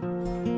Bye.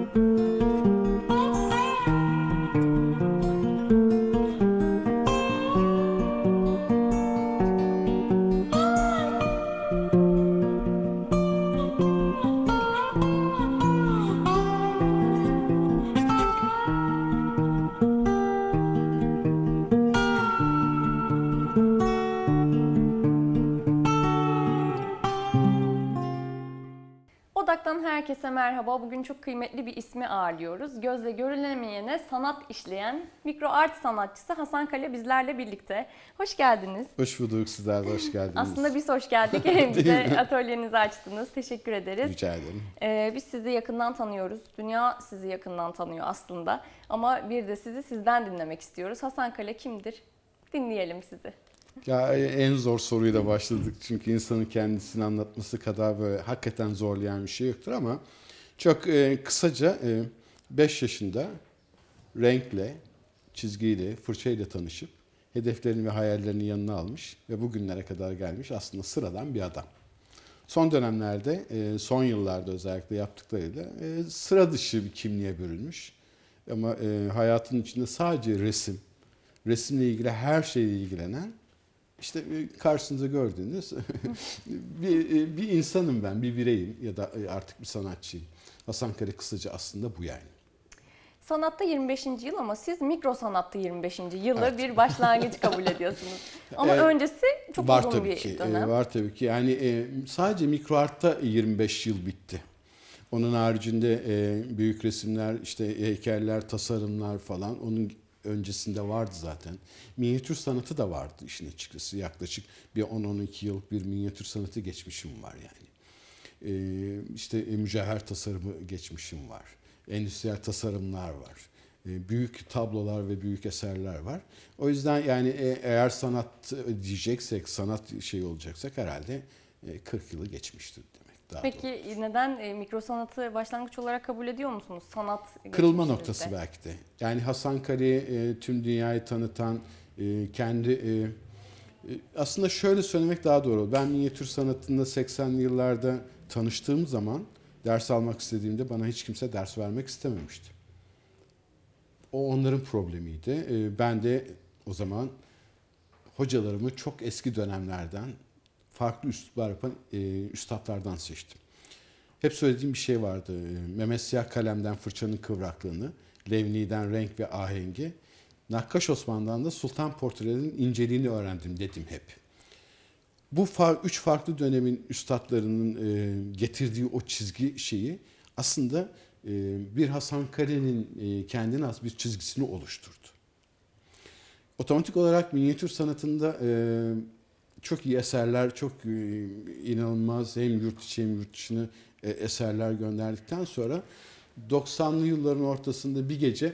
Türkiye'nin çok kıymetli bir ismi ağırlıyoruz. Gözle görülemeyene sanat işleyen mikro art sanatçısı Hasan Kale bizlerle birlikte. Hoş geldiniz. Hoş bulduk sizler de hoş geldiniz. Aslında biz hoş geldik. Hem de atölyenizi açtınız. Teşekkür ederiz. Rica ederim. Ee, biz sizi yakından tanıyoruz. Dünya sizi yakından tanıyor aslında. Ama bir de sizi sizden dinlemek istiyoruz. Hasan Kale kimdir? Dinleyelim sizi. Ya e, en zor soruyla başladık çünkü insanın kendisini anlatması kadar böyle hakikaten zorlayan bir şey yoktur ama çok e, kısaca 5 e, yaşında renkle, çizgiyle, fırçayla tanışıp hedeflerini ve hayallerini yanına almış ve bugünlere kadar gelmiş aslında sıradan bir adam. Son dönemlerde, e, son yıllarda özellikle yaptıklarıyla e, sıra dışı bir kimliğe bürünmüş. Ama e, hayatın içinde sadece resim, resimle ilgili her şeyle ilgilenen işte e, karşınıza gördüğünüz bir, e, bir insanım ben, bir bireyim ya da e, artık bir sanatçıyım. Hasankale kısaca aslında bu yani. Sanatta 25. yıl ama siz mikro sanatta 25. yılı evet. bir başlangıç kabul ediyorsunuz. Ama ee, öncesi çok var uzun tabii bir ki, e, dönem. Var tabii ki. Yani e, sadece mikro artta 25 yıl bitti. Onun haricinde e, büyük resimler, işte heykeller, tasarımlar falan onun öncesinde vardı zaten. Minyatür sanatı da vardı işine açıkçası. Yaklaşık bir 10-12 yıllık bir minyatür sanatı geçmişim var yani. Ee, işte e, mücevher tasarımı geçmişim var. Endüstriyel tasarımlar var. Ee, büyük tablolar ve büyük eserler var. O yüzden yani e, eğer sanat diyeceksek, sanat şey olacaksak herhalde 40 e, yılı geçmiştir demek. Daha Peki doğrudur. neden e, mikro başlangıç olarak kabul ediyor musunuz? Sanat Kırılma noktası de. belki de. Yani Hasan Kari e, tüm dünyayı tanıtan e, kendi e, aslında şöyle söylemek daha doğru. Ben minyatür sanatında 80'li yıllarda tanıştığım zaman ders almak istediğimde bana hiç kimse ders vermek istememişti. O onların problemiydi. Ee, ben de o zaman hocalarımı çok eski dönemlerden farklı üsluplar yapan e, üstadlardan seçtim. Hep söylediğim bir şey vardı. Ee, Mehmet Siyah Kalem'den fırçanın kıvraklığını, Levni'den renk ve ahengi, Nakkaş Osman'dan da Sultan Portrelerinin inceliğini öğrendim dedim hep bu far, üç farklı dönemin üstadlarının e, getirdiği o çizgi şeyi aslında e, bir Hasan Kare'nin e, kendine has bir çizgisini oluşturdu. Otomatik olarak minyatür sanatında e, çok iyi eserler, çok e, inanılmaz hem yurt içi hem yurt dışına e, eserler gönderdikten sonra 90'lı yılların ortasında bir gece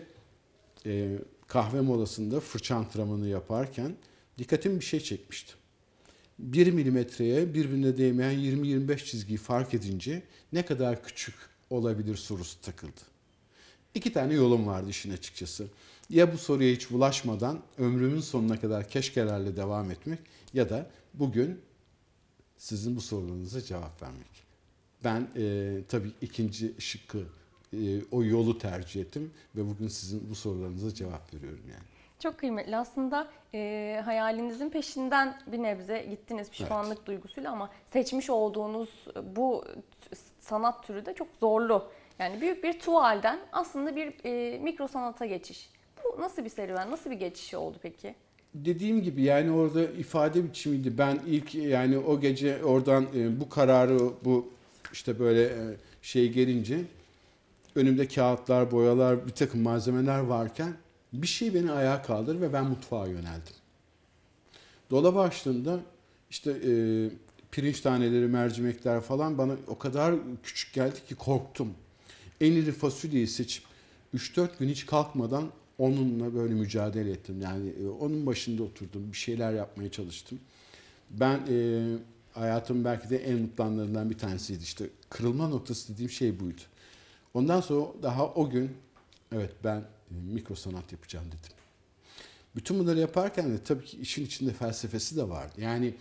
e, kahve molasında fırça antrenmanı yaparken dikkatim bir şey çekmişti. 1 milimetreye birbirine değmeyen 20-25 çizgiyi fark edince ne kadar küçük olabilir sorusu takıldı. İki tane yolum vardı işin açıkçası. Ya bu soruya hiç bulaşmadan ömrümün sonuna kadar keşkelerle devam etmek ya da bugün sizin bu sorularınıza cevap vermek. Ben e, tabii ikinci şıkkı, e, o yolu tercih ettim ve bugün sizin bu sorularınıza cevap veriyorum yani. Çok kıymetli. Aslında e, hayalinizin peşinden bir nebze gittiniz pişmanlık evet. duygusuyla ama seçmiş olduğunuz bu sanat türü de çok zorlu. Yani büyük bir tuvalden aslında bir e, mikro sanata geçiş. Bu nasıl bir serüven, nasıl bir geçiş oldu peki? Dediğim gibi yani orada ifade biçimiydi. Ben ilk yani o gece oradan e, bu kararı bu işte böyle e, şey gelince önümde kağıtlar, boyalar, bir takım malzemeler varken bir şey beni ayağa kaldır ve ben mutfağa yöneldim. Dolaba açtığımda işte e, pirinç taneleri, mercimekler falan bana o kadar küçük geldi ki korktum. En iri fasulyeyi seçip 3-4 gün hiç kalkmadan onunla böyle mücadele ettim. Yani e, onun başında oturdum, bir şeyler yapmaya çalıştım. Ben e, hayatım belki de en mutlu bir tanesiydi. İşte kırılma noktası dediğim şey buydu. Ondan sonra daha o gün evet ben e, mikro sanat yapacağım dedim. Bütün bunları yaparken de tabii ki işin içinde felsefesi de vardı. Yani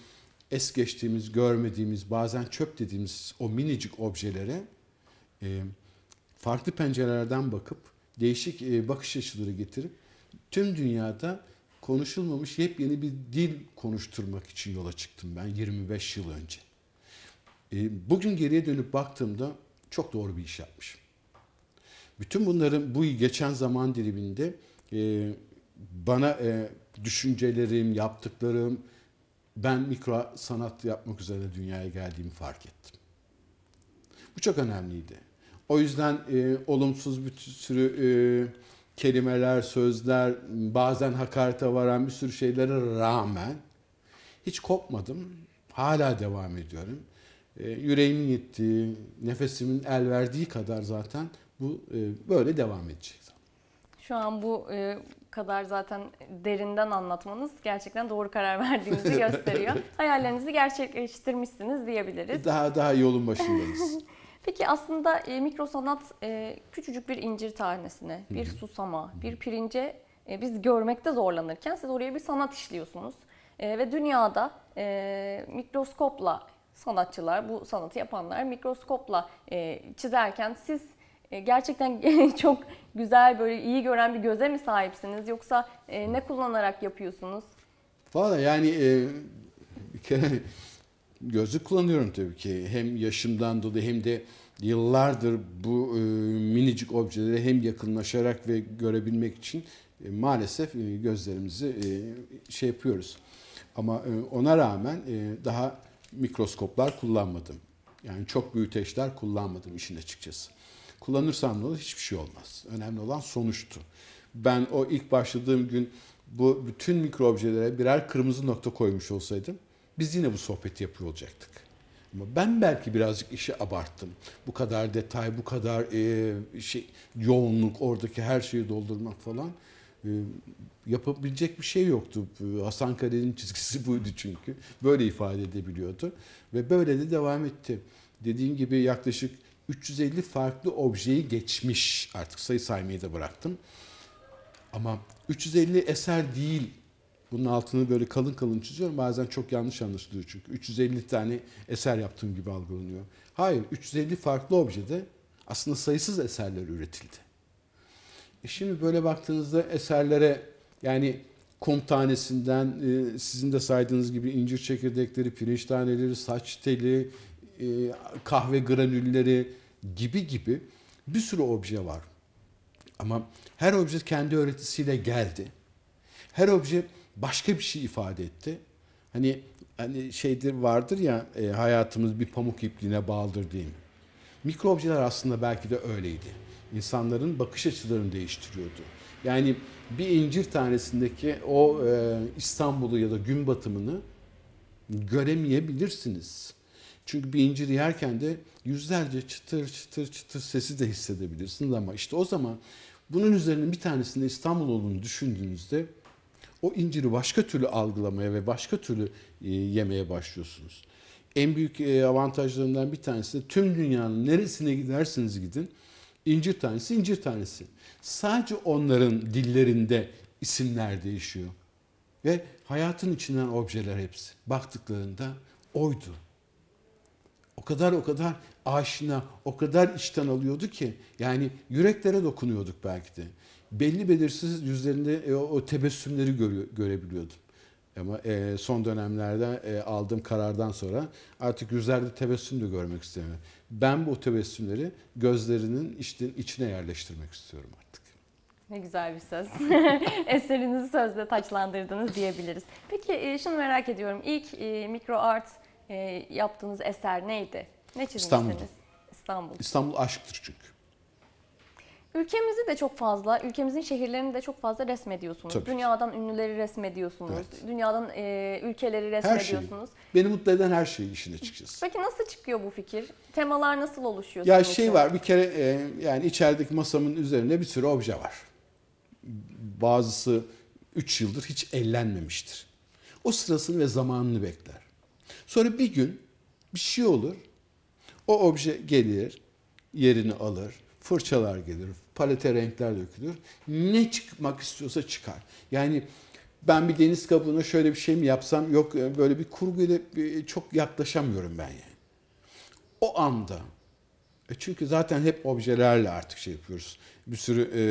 es geçtiğimiz, görmediğimiz, bazen çöp dediğimiz o minicik objelere e, farklı pencerelerden bakıp değişik e, bakış açıları getirip tüm dünyada konuşulmamış yepyeni bir dil konuşturmak için yola çıktım ben 25 yıl önce. E, bugün geriye dönüp baktığımda çok doğru bir iş yapmışım. Bütün bunların bu geçen zaman diliminde e, bana e, düşüncelerim, yaptıklarım, ben mikro sanat yapmak üzere dünyaya geldiğimi fark ettim. Bu çok önemliydi. O yüzden e, olumsuz bir sürü e, kelimeler, sözler, bazen hakarete varan bir sürü şeylere rağmen hiç kopmadım. Hala devam ediyorum. E, yüreğimin yettiği, nefesimin el verdiği kadar zaten bu e, böyle devam edecek. Şu an bu e, kadar zaten derinden anlatmanız gerçekten doğru karar verdiğinizi gösteriyor. Hayallerinizi gerçekleştirmişsiniz diyebiliriz. Daha daha yolun başındayız. Peki aslında e, mikro sanat e, küçücük bir incir tanesine, bir susama, bir pirince e, biz görmekte zorlanırken siz oraya bir sanat işliyorsunuz. E, ve dünyada e, mikroskopla sanatçılar, bu sanatı yapanlar mikroskopla e, çizerken siz e, gerçekten çok güzel böyle iyi gören bir göze mi sahipsiniz yoksa e, ne kullanarak yapıyorsunuz? Valla yani e, bir kere gözlük kullanıyorum tabii ki. Hem yaşımdan dolayı hem de yıllardır bu minicik objelere hem yakınlaşarak ve görebilmek için maalesef gözlerimizi şey yapıyoruz. Ama ona rağmen daha mikroskoplar kullanmadım. Yani çok büyüteçler kullanmadım işin açıkçası. Kullanırsam da olur? Hiçbir şey olmaz. Önemli olan sonuçtu. Ben o ilk başladığım gün bu bütün mikro objelere birer kırmızı nokta koymuş olsaydım biz yine bu sohbeti yapıyor olacaktık. Ama ben belki birazcık işi abarttım. Bu kadar detay, bu kadar e, şey yoğunluk, oradaki her şeyi doldurmak falan e, yapabilecek bir şey yoktu. Hasan Kare'nin çizgisi buydu çünkü. Böyle ifade edebiliyordu ve böyle de devam etti. Dediğim gibi yaklaşık 350 farklı objeyi geçmiş. Artık sayı saymayı da bıraktım. Ama 350 eser değil. Bunun altını böyle kalın kalın çiziyorum. Bazen çok yanlış anlaşılıyor çünkü. 350 tane eser yaptığım gibi algılanıyor. Hayır, 350 farklı objede aslında sayısız eserler üretildi. E şimdi böyle baktığınızda eserlere yani kum tanesinden e, sizin de saydığınız gibi incir çekirdekleri, pirinç taneleri, saç teli, e, kahve granülleri gibi gibi bir sürü obje var. Ama her obje kendi öğretisiyle geldi. Her obje başka bir şey ifade etti. Hani hani şeydir vardır ya e, hayatımız bir pamuk ipliğine bağlıdır diyeyim mi? Mikro objeler aslında belki de öyleydi. İnsanların bakış açılarını değiştiriyordu. Yani bir incir tanesindeki o e, İstanbul'u ya da gün batımını göremeyebilirsiniz. Çünkü bir incir yerken de yüzlerce çıtır çıtır çıtır sesi de hissedebilirsiniz ama işte o zaman bunun üzerine bir tanesinde İstanbul olduğunu düşündüğünüzde o inciri başka türlü algılamaya ve başka türlü e, yemeye başlıyorsunuz. En büyük e, avantajlarından bir tanesi de tüm dünyanın neresine giderseniz gidin incir tanesi incir tanesi. Sadece onların dillerinde isimler değişiyor. Ve hayatın içinden objeler hepsi. Baktıklarında oydu kadar o kadar aşina, o kadar içten alıyordu ki yani yüreklere dokunuyorduk belki de. Belli belirsiz yüzlerinde e, o tebessümleri görüyor, görebiliyordum. Ama e, son dönemlerde e, aldığım karardan sonra artık yüzlerde tebessüm de görmek istemiyorum. Ben bu tebessümleri gözlerinin içten, içine yerleştirmek istiyorum artık. Ne güzel bir söz. Eserinizi sözle taçlandırdınız diyebiliriz. Peki e, şunu merak ediyorum. İlk e, Mikro Art e, yaptığınız eser neydi? Ne çizmişsiniz? İstanbul. İstanbul. aşktır çünkü. Ülkemizi de çok fazla, ülkemizin şehirlerini de çok fazla resmediyorsunuz. Tabii. Dünyadan ünlüleri resmediyorsunuz. Evet. Dünyadan e, ülkeleri şey. resmediyorsunuz. Her şeyi. Beni mutlu eden her şey işin açıkçası. Peki nasıl çıkıyor bu fikir? Temalar nasıl oluşuyor? Ya şey için? var bir kere e, yani içerideki masamın üzerinde bir sürü obje var. Bazısı 3 yıldır hiç ellenmemiştir. O sırasını ve zamanını bekler. Sonra bir gün bir şey olur. O obje gelir, yerini alır, fırçalar gelir, palete renkler dökülür. Ne çıkmak istiyorsa çıkar. Yani ben bir deniz kabuğuna şöyle bir şey mi yapsam yok e, böyle bir kurguyla e, çok yaklaşamıyorum ben yani. O anda e, çünkü zaten hep objelerle artık şey yapıyoruz. Bir sürü e,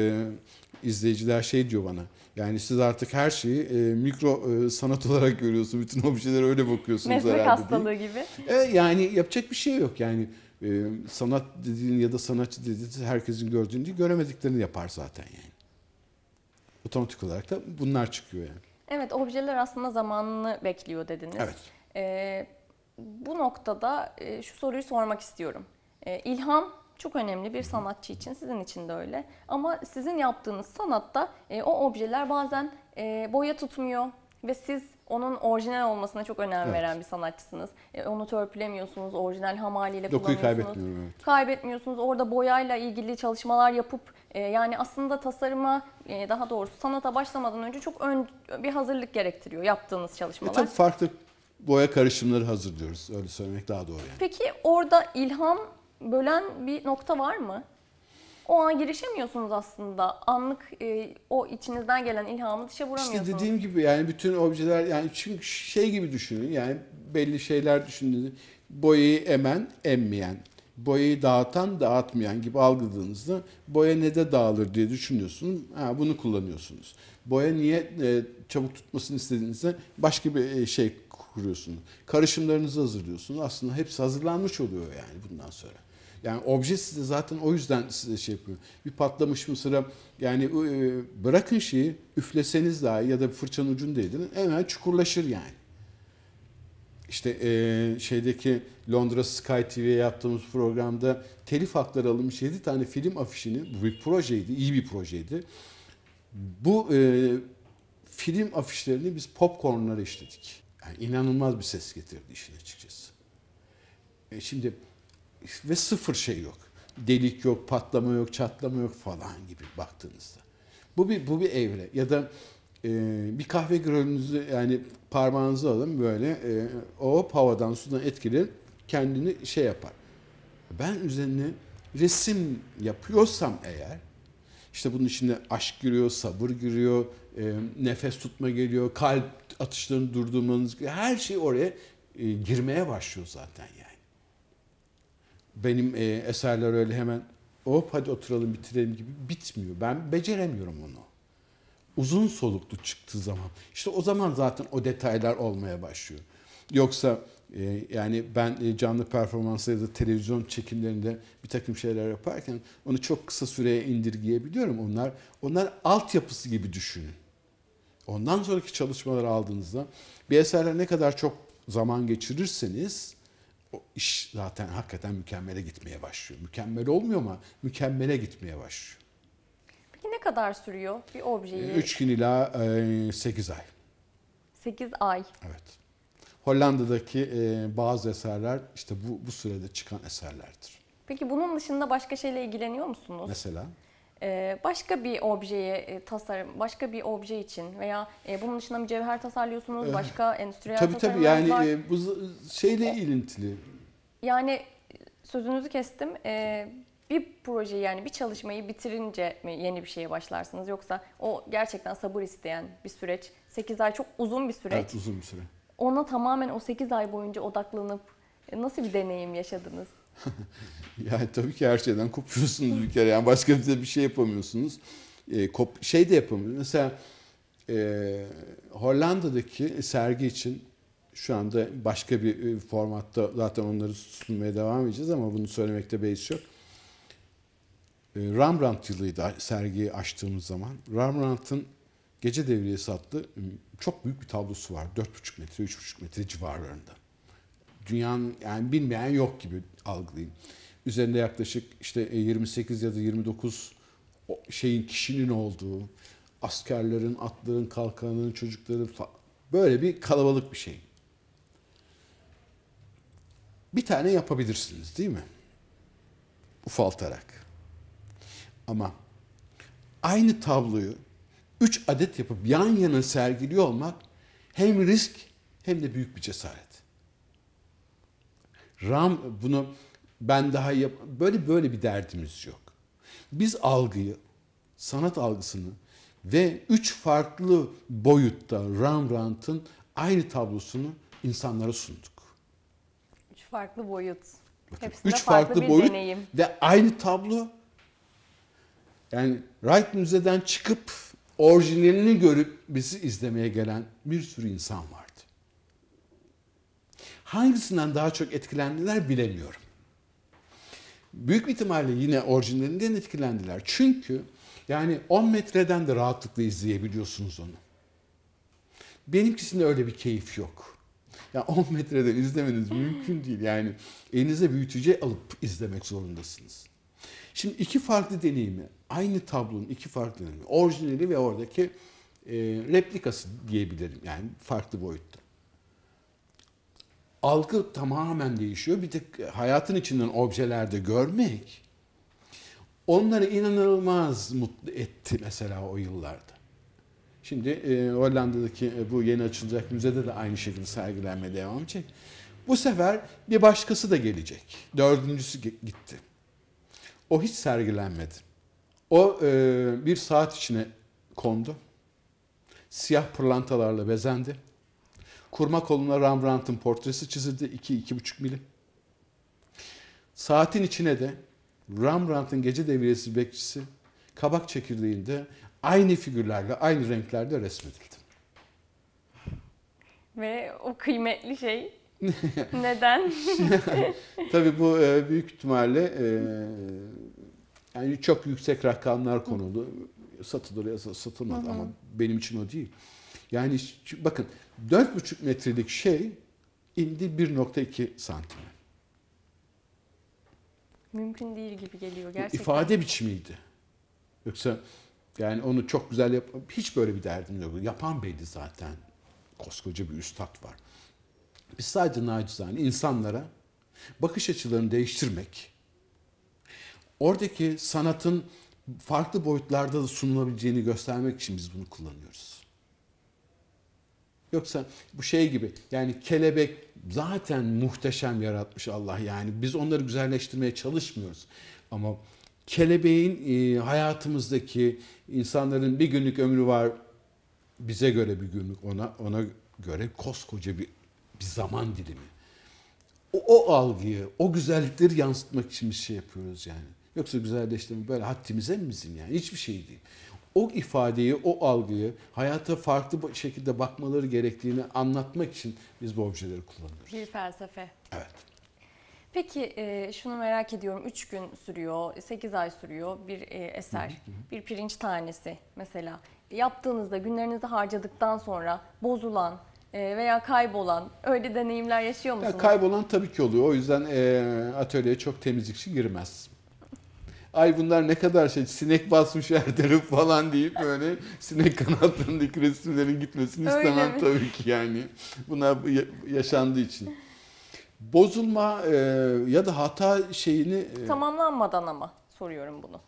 izleyiciler şey diyor bana. Yani siz artık her şeyi e, mikro e, sanat olarak görüyorsunuz. Bütün objelere öyle bakıyorsunuz Meslek herhalde. Meslek hastalığı gibi. E, yani yapacak bir şey yok. Yani e, sanat dediğin ya da sanatçı dediğin herkesin gördüğünü değil, göremediklerini yapar zaten yani. Otomatik olarak da bunlar çıkıyor yani. Evet, objeler aslında zamanını bekliyor dediniz. Evet. E, bu noktada e, şu soruyu sormak istiyorum. Ee, ilham çok önemli bir sanatçı için, sizin için de öyle. Ama sizin yaptığınız sanatta e, o objeler bazen e, boya tutmuyor ve siz onun orijinal olmasına çok önem evet. veren bir sanatçısınız. E, onu törpülemiyorsunuz, orijinal hamaliyle Dokuyu kullanıyorsunuz. Evet. Kaybetmiyorsunuz. Orada boyayla ilgili çalışmalar yapıp yani aslında tasarıma daha doğrusu sanata başlamadan önce çok ön, bir hazırlık gerektiriyor yaptığınız çalışmalar. E, tabii farklı boya karışımları hazırlıyoruz. Öyle söylemek daha doğru yani. Peki orada ilham bölen bir nokta var mı? O an girişemiyorsunuz aslında. Anlık e, o içinizden gelen ilhamı dışa vuramıyorsunuz. İşte dediğim gibi yani bütün objeler yani çünkü şey gibi düşünün yani belli şeyler düşündüğünüz boyayı emen emmeyen boyayı dağıtan dağıtmayan gibi algıladığınızda boya ne de dağılır diye düşünüyorsunuz. Ha, bunu kullanıyorsunuz. Boya niye e, çabuk tutmasını istediğinizde başka bir e, şey kuruyorsunuz. Karışımlarınızı hazırlıyorsunuz. Aslında hepsi hazırlanmış oluyor yani bundan sonra. Yani obje size zaten o yüzden size şey yapıyor. Bir patlamış mısıra yani e, bırakın şeyi üfleseniz daha ya da fırçanın ucunu değdirin hemen çukurlaşır yani. İşte e, şeydeki Londra Sky TV'ye yaptığımız programda telif hakları alınmış 7 tane film afişini, bu bir projeydi, iyi bir projeydi. Bu e, film afişlerini biz popcornlara işledik. Yani inanılmaz bir ses getirdi işin açıkçası. E şimdi ve sıfır şey yok. Delik yok, patlama yok, çatlama yok falan gibi baktığınızda. Bu bir bu bir evre ya da e, bir kahve granülünüzü yani parmağınızı alın böyle e, o havadan sudan etkilenir kendini şey yapar. Ben üzerine resim yapıyorsam eğer işte bunun içinde aşk giriyor, sabır giriyor, e, nefes tutma geliyor, kalp atışlarını durdurmanız her şey oraya e, girmeye başlıyor zaten yani benim e, eserler öyle hemen hop hadi oturalım bitirelim gibi bitmiyor. Ben beceremiyorum onu. Uzun soluklu çıktığı zaman. işte o zaman zaten o detaylar olmaya başlıyor. Yoksa e, yani ben e, canlı performansa ya da televizyon çekimlerinde bir takım şeyler yaparken onu çok kısa süreye indirgeyebiliyorum. Onlar onlar altyapısı gibi düşünün. Ondan sonraki çalışmaları aldığınızda bir eserle ne kadar çok zaman geçirirseniz o iş zaten hakikaten mükemmele gitmeye başlıyor. Mükemmel olmuyor ama mükemmele gitmeye başlıyor. Peki ne kadar sürüyor bir objeyi? 3 ee, gün ila 8 e, ay. 8 ay. Evet. Hollanda'daki e, bazı eserler işte bu, bu sürede çıkan eserlerdir. Peki bunun dışında başka şeyle ilgileniyor musunuz? Mesela? Ee, başka bir objeye tasarım, başka bir obje için veya e, bunun dışında mücevher tasarlıyorsunuz, ee, başka endüstriyel tabii, tasarımlar Tabii tabii yani e, bu şeyle ilintili. Yani sözünüzü kestim. Ee, bir projeyi yani bir çalışmayı bitirince mi yeni bir şeye başlarsınız yoksa o gerçekten sabır isteyen bir süreç. 8 ay çok uzun bir süreç. Evet uzun bir süre. Ona tamamen o 8 ay boyunca odaklanıp e, nasıl bir deneyim yaşadınız? yani tabii ki her şeyden kopuyorsunuz bir kere. Yani başka bir bize bir şey yapamıyorsunuz. E, kop şey de yapamıyorsunuz. Mesela e, Hollanda'daki sergi için şu anda başka bir e, formatta zaten onları sunmaya devam edeceğiz ama bunu söylemekte beis yok. E, Rembrandt yılıydı sergiyi açtığımız zaman. Rembrandt'ın Gece Devriyesi adlı çok büyük bir tablosu var. 4,5 metre, 3,5 metre civarlarında dünyanın yani bilmeyen yok gibi algılayın. Üzerinde yaklaşık işte 28 e, ya da 29 şeyin kişinin olduğu, askerlerin, atların, kalkanların, çocukların böyle bir kalabalık bir şey. Bir tane yapabilirsiniz değil mi? Ufaltarak. Ama aynı tabloyu 3 adet yapıp yan yana sergiliyor olmak hem risk hem de büyük bir cesaret. Ram bunu ben daha yap böyle böyle bir derdimiz yok. Biz algıyı, sanat algısını ve üç farklı boyutta Rembrandt'ın aynı tablosunu insanlara sunduk. Üç farklı boyut. Bakın, Hepsinde üç farklı, farklı bir boyut deneyim. ve aynı tablo. Yani Wright Müze'den çıkıp orijinalini görüp bizi izlemeye gelen bir sürü insan var. Hangisinden daha çok etkilendiler bilemiyorum. Büyük bir ihtimalle yine orijinalinden etkilendiler. Çünkü yani 10 metreden de rahatlıkla izleyebiliyorsunuz onu. Benimkisinde öyle bir keyif yok. Ya yani 10 metrede izlemeniz mümkün değil. Yani elinize büyütücü alıp izlemek zorundasınız. Şimdi iki farklı deneyimi, aynı tablonun iki farklı deneyimi, orijinali ve oradaki e, replikası diyebilirim yani farklı boyutta algı tamamen değişiyor. Bir tek hayatın içinden objelerde görmek onları inanılmaz mutlu etti mesela o yıllarda. Şimdi e, Hollanda'daki e, bu yeni açılacak müzede de aynı şekilde sergilenme devam edecek. Bu sefer bir başkası da gelecek. Dördüncüsü gitti. O hiç sergilenmedi. O e, bir saat içine kondu. Siyah pırlantalarla bezendi Kurma koluna Rembrandt'ın portresi çizildi 2-2,5 milim. Saatin içine de Rembrandt'ın gece devriyesi bekçisi kabak çekirdeğinde aynı figürlerle, aynı renklerde resmedildi. Ve o kıymetli şey neden? Tabii bu e, büyük ihtimalle e, yani çok yüksek rakamlar konuldu. Satılır ya satılmadı ama benim için o değil. Yani bakın 4,5 metrelik şey indi 1,2 santime. Mümkün değil gibi geliyor gerçekten. İfade biçimiydi. Yoksa yani onu çok güzel yap hiç böyle bir derdim yok. Yapan belli zaten. Koskoca bir üstad var. Biz sadece nacizane insanlara bakış açılarını değiştirmek, oradaki sanatın farklı boyutlarda da sunulabileceğini göstermek için biz bunu kullanıyoruz. Yoksa bu şey gibi yani kelebek zaten muhteşem yaratmış Allah yani biz onları güzelleştirmeye çalışmıyoruz. Ama kelebeğin e, hayatımızdaki insanların bir günlük ömrü var bize göre bir günlük ona ona göre koskoca bir bir zaman dilimi. O, o algıyı, o güzellikleri yansıtmak için bir şey yapıyoruz yani. Yoksa güzelleştirme böyle haddimize mi bizim yani? Hiçbir şey değil o ifadeyi, o algıyı hayata farklı bir şekilde bakmaları gerektiğini anlatmak için biz bu objeleri kullanıyoruz. Bir felsefe. Evet. Peki e, şunu merak ediyorum. Üç gün sürüyor, sekiz ay sürüyor bir e, eser, hı hı. bir pirinç tanesi mesela. Yaptığınızda, günlerinizi harcadıktan sonra bozulan e, veya kaybolan öyle deneyimler yaşıyor musunuz? Ya kaybolan tabii ki oluyor. O yüzden atölyeye çok temizlikçi girmez ay bunlar ne kadar şey sinek basmış her taraf falan deyip böyle sinek kanatlarındaki resimlerin gitmesini Öyle istemem mi? tabii ki yani. Bunlar yaşandığı için. Bozulma e, ya da hata şeyini... E, Tamamlanmadan ama soruyorum bunu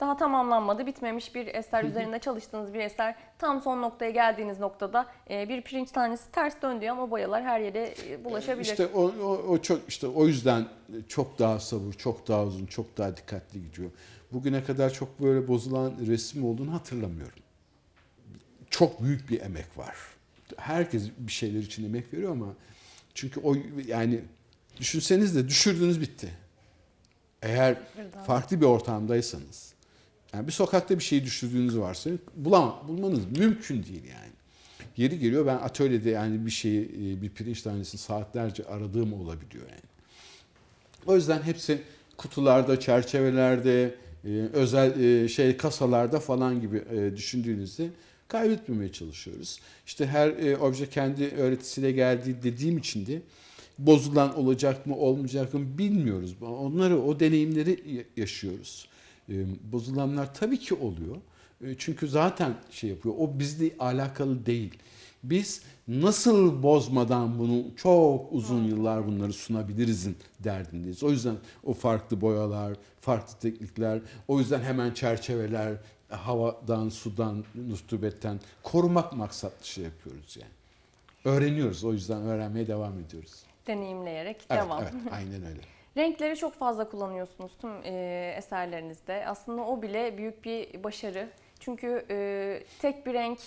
daha tamamlanmadı, bitmemiş bir eser üzerinde çalıştığınız bir eser tam son noktaya geldiğiniz noktada e, bir pirinç tanesi ters döndü ama boyalar her yere e, e, bulaşabilir. İşte o, o, o çok işte o yüzden çok daha sabır, çok daha uzun, çok daha dikkatli gidiyor. Bugüne kadar çok böyle bozulan resim olduğunu hatırlamıyorum. Çok büyük bir emek var. Herkes bir şeyler için emek veriyor ama çünkü o yani düşünseniz de düşürdünüz bitti. Eğer farklı bir ortamdaysanız yani bir sokakta bir şey düşürdüğünüz varsa bulam bulmanız mümkün değil yani. Yeri geliyor ben atölyede yani bir şeyi e, bir pirinç tanesini saatlerce aradığım olabiliyor yani. O yüzden hepsi kutularda, çerçevelerde, e, özel e, şey kasalarda falan gibi düşündüğünüzde kaybetmemeye çalışıyoruz. İşte her obje kendi öğretisiyle geldiği dediğim için de bozulan olacak mı olmayacak mı bilmiyoruz. Onları o deneyimleri yaşıyoruz. Ee, bozulanlar tabii ki oluyor. Ee, çünkü zaten şey yapıyor. O bizle alakalı değil. Biz nasıl bozmadan bunu çok uzun yıllar bunları sunabilirizin derdindeyiz. O yüzden o farklı boyalar, farklı teknikler, o yüzden hemen çerçeveler havadan, sudan, nustubetten korumak maksatlı şey yapıyoruz yani. Öğreniyoruz o yüzden öğrenmeye devam ediyoruz. Deneyimleyerek evet, devam. Evet, aynen öyle. Renkleri çok fazla kullanıyorsunuz tüm e, eserlerinizde. Aslında o bile büyük bir başarı. Çünkü e, tek bir renk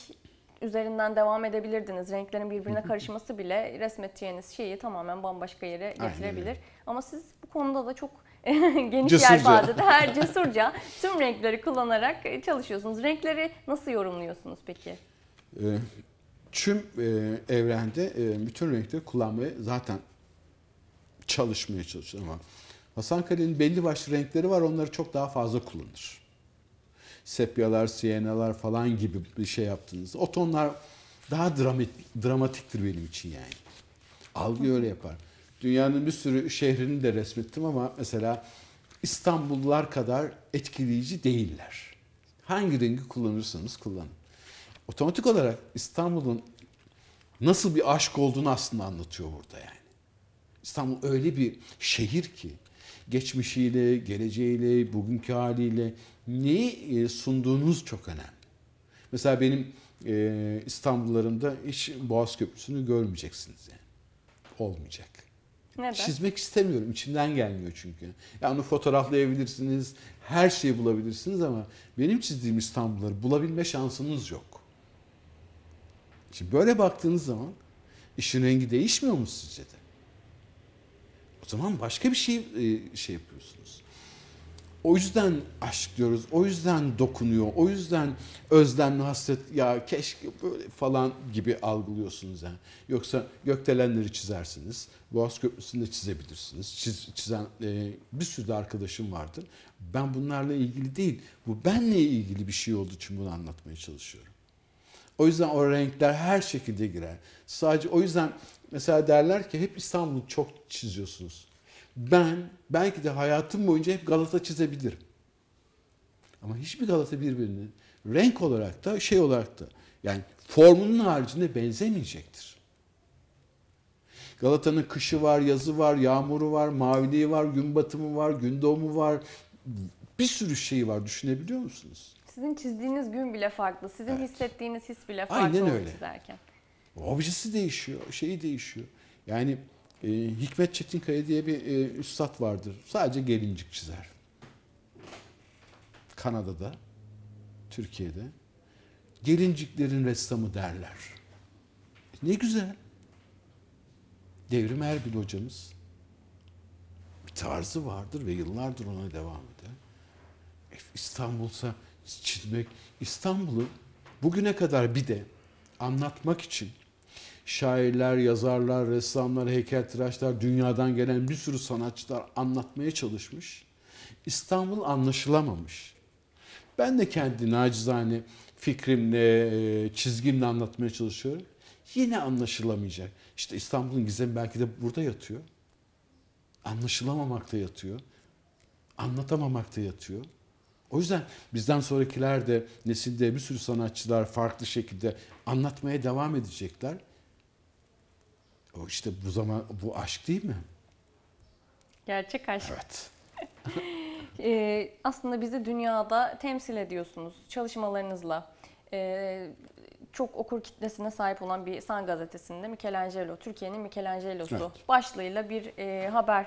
üzerinden devam edebilirdiniz. Renklerin birbirine karışması bile resmettiğiniz şeyi tamamen bambaşka yere getirebilir. Ama siz bu konuda da çok geniş cesurca. vardı, her cesurca tüm renkleri kullanarak çalışıyorsunuz. Renkleri nasıl yorumluyorsunuz peki? E, tüm e, evrende e, bütün renkleri kullanmayı zaten çalışmaya çalışır ama Hasan Kale'nin belli başlı renkleri var onları çok daha fazla kullanır. Sepyalar, siyenalar falan gibi bir şey yaptığınızda o tonlar daha dramat, dramatiktir benim için yani. Algı öyle yapar. Dünyanın bir sürü şehrini de resmettim ama mesela İstanbullular kadar etkileyici değiller. Hangi rengi kullanırsanız kullanın. Otomatik olarak İstanbul'un nasıl bir aşk olduğunu aslında anlatıyor burada yani. İstanbul öyle bir şehir ki geçmişiyle, geleceğiyle, bugünkü haliyle neyi e, sunduğunuz çok önemli. Mesela benim e, İstanbullarımda hiç Boğaz Köprüsü'nü görmeyeceksiniz yani. Olmayacak. Neden? Çizmek istemiyorum. İçimden gelmiyor çünkü. Yani fotoğraflayabilirsiniz, her şeyi bulabilirsiniz ama benim çizdiğim İstanbul'ları bulabilme şansınız yok. Şimdi böyle baktığınız zaman işin rengi değişmiyor mu sizce de? O zaman başka bir şey e, şey yapıyorsunuz. O yüzden aşk diyoruz. O yüzden dokunuyor. O yüzden özlemli hasret ya keşke böyle falan gibi algılıyorsunuz yani. Yoksa gökdelenleri çizersiniz. Boğaz Köprüsü'nü de çizebilirsiniz. Çiz, çizen e, bir sürü de arkadaşım vardır. Ben bunlarla ilgili değil. Bu benle ilgili bir şey olduğu için bunu anlatmaya çalışıyorum. O yüzden o renkler her şekilde girer. Sadece o yüzden mesela derler ki hep İstanbul'u çok çiziyorsunuz. Ben belki de hayatım boyunca hep Galata çizebilirim. Ama hiçbir Galata birbirini renk olarak da şey olarak da yani formunun haricinde benzemeyecektir. Galata'nın kışı var, yazı var, yağmuru var, maviliği var, gün batımı var, gün doğumu var. Bir sürü şey var düşünebiliyor musunuz? Sizin çizdiğiniz gün bile farklı. Sizin evet. hissettiğiniz his bile farklı Aynen öyle. çizerken. Objesi değişiyor, şeyi değişiyor. Yani e, Hikmet Çetinkaya diye bir e, üstad vardır. Sadece gelincik çizer. Kanada'da, Türkiye'de gelinciklerin ressamı derler. E, ne güzel. Devrim Erbil hocamız bir tarzı vardır ve yıllardır ona devam eder. E, İstanbul'sa çizmek, İstanbul'u bugüne kadar bir de anlatmak için şairler, yazarlar, ressamlar, heykeltıraşlar, dünyadan gelen bir sürü sanatçılar anlatmaya çalışmış. İstanbul anlaşılamamış. Ben de kendi nacizane fikrimle, e, çizgimle anlatmaya çalışıyorum. Yine anlaşılamayacak. İşte İstanbul'un gizemi belki de burada yatıyor. Anlaşılamamakta yatıyor. Anlatamamakta yatıyor. O yüzden bizden sonrakiler de nesilde bir sürü sanatçılar farklı şekilde anlatmaya devam edecekler. O işte bu zaman bu aşk değil mi? Gerçek aşk. Evet. e, aslında bizi dünyada temsil ediyorsunuz çalışmalarınızla. E, çok okur kitlesine sahip olan bir San gazetesinde Michelangelo, Türkiye'nin Michelangelo'su evet. başlığıyla bir e, haber.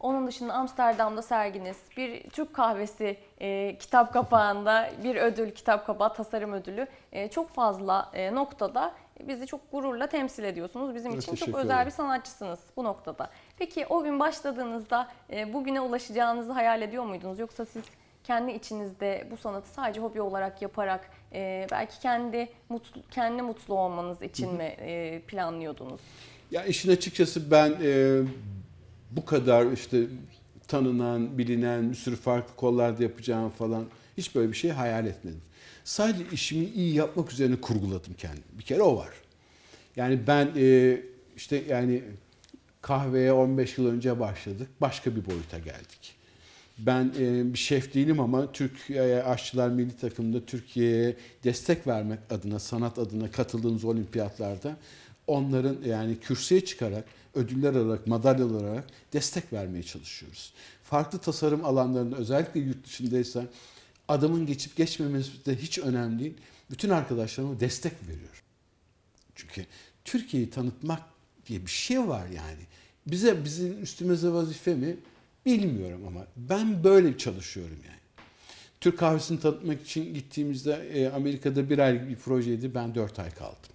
Onun dışında Amsterdam'da serginiz, bir Türk kahvesi e, kitap kapağında bir ödül, kitap kapağı tasarım ödülü e, çok fazla e, noktada bizi çok gururla temsil ediyorsunuz. Bizim için çok özel bir sanatçısınız bu noktada. Peki o gün başladığınızda e, bugüne ulaşacağınızı hayal ediyor muydunuz? Yoksa siz kendi içinizde bu sanatı sadece hobi olarak yaparak e, belki kendi mutlu, kendi mutlu olmanız için mi e, planlıyordunuz? Ya işin açıkçası ben e, bu kadar işte tanınan, bilinen, bir sürü farklı kollarda yapacağım falan hiç böyle bir şey hayal etmedim sadece işimi iyi yapmak üzerine kurguladım kendimi. Bir kere o var. Yani ben e, işte yani kahveye 15 yıl önce başladık. Başka bir boyuta geldik. Ben e, bir şef değilim ama Türkiye Aşçılar Milli Takımı'nda Türkiye'ye destek vermek adına, sanat adına katıldığımız olimpiyatlarda onların yani kürsüye çıkarak, ödüller alarak, madalya alarak destek vermeye çalışıyoruz. Farklı tasarım alanlarında özellikle yurt dışındaysa Adamın geçip geçmemesi de hiç önemli değil. Bütün arkadaşlarıma destek veriyor. Çünkü Türkiye'yi tanıtmak diye bir şey var yani. Bize bizim üstümüze vazife mi bilmiyorum ama ben böyle çalışıyorum yani. Türk kahvesini tanıtmak için gittiğimizde e, Amerika'da bir aylık bir projeydi. Ben dört ay kaldım.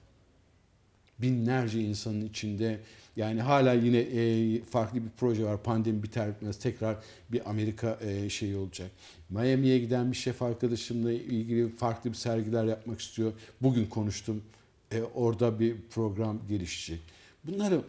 Binlerce insanın içinde yani hala yine e, farklı bir proje var. Pandemi biter bitmez tekrar bir Amerika e, şeyi olacak. Miami'ye giden bir şef arkadaşımla ilgili farklı bir sergiler yapmak istiyor. Bugün konuştum. E, orada bir program gelişecek. Bunları